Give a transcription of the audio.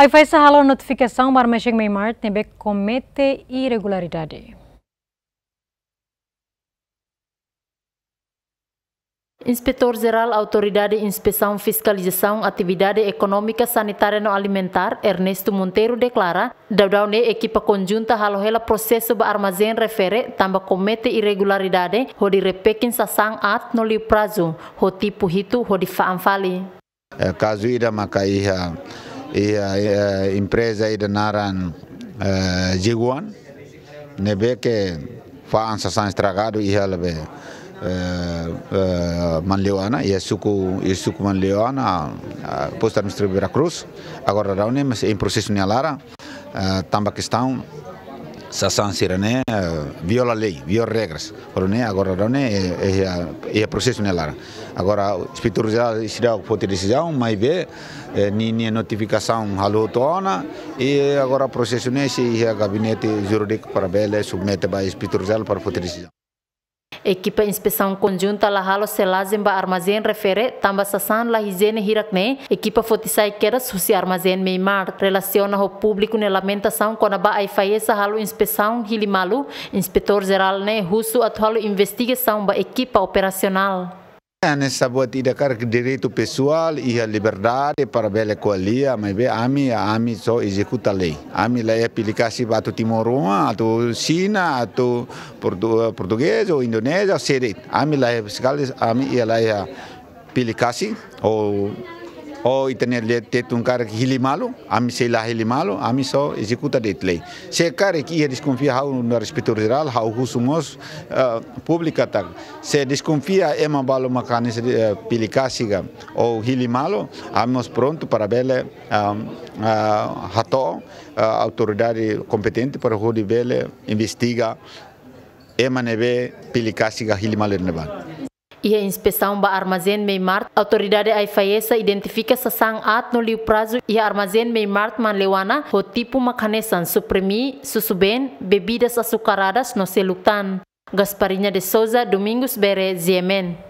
Aí vai essa notificação para mexer com Meimar, também comete irregularidade. Inspetor Geral Autoridade Inspeção Fiscalização Atividade Econômica Sanitária no Alimentar, Ernesto Monteiro declara, Daudauné equipa conjunta halohela processo ba armazém refere tambah comete irregularidade hodi repekin sasang at no liu prazo, ho tipo hito hodi faamfali. É, eh, caso ira macaia e a, empresa aí de Naran uh, Jiguan, nebe que fa a san estragado e ela be eh, eh, manleuana e é suco e é suco manleuana posta no Estrela Veracruz agora da mas em processo em Alara, também sa sansira né viola lei viola regras por né agora não né é é processo né Lara agora escritor já será o poder decisão mas vê eh, ni ni notificação halotona e agora processo né se gabinete jurídico para bela submete para Espírito já para poder decisão equipa inspeção conjunta la halo selazem ba armazém refere tamba sasan la higiene hirakne equipa fotisai queda susi armazém meimar relaciona o público na lamentação com a ba aifaesa halo inspeção hilimalu inspetor geral ne russo atual investigação ba equipa operacional. Ana sabo ti da kar direito pessoal e a liberdade para bele coalia, mas be ami ami so executa lei. Ami lei aplicasi batu timor uma, atau sina, atu português ou indonésia, sede. Ami lei sekali ami ia lei aplicasi ou o internet teto um cara que hilimalo, a mim sei lá hilimalo, a mim só executa de Se é cara que ia desconfiar ao no respeito geral, ao russo nos eh, pública tá. Se desconfia é uma bala uma carne eh, pilicásiga ou hilimalo, a nós pronto para bele rato, eh, a autoridade competente para o bele investiga emanebe pilicásiga hilimalo neban. Ia inspeksaun ba armazen mei mart, autoridade ai faiesa identifika sasang at no liu prazu ia armazen mei mart man lewana ho tipu makanesan supremi, susuben, bebidas asukaradas no selutan. Gasparinha de Souza, Domingos Bere, Ziemen.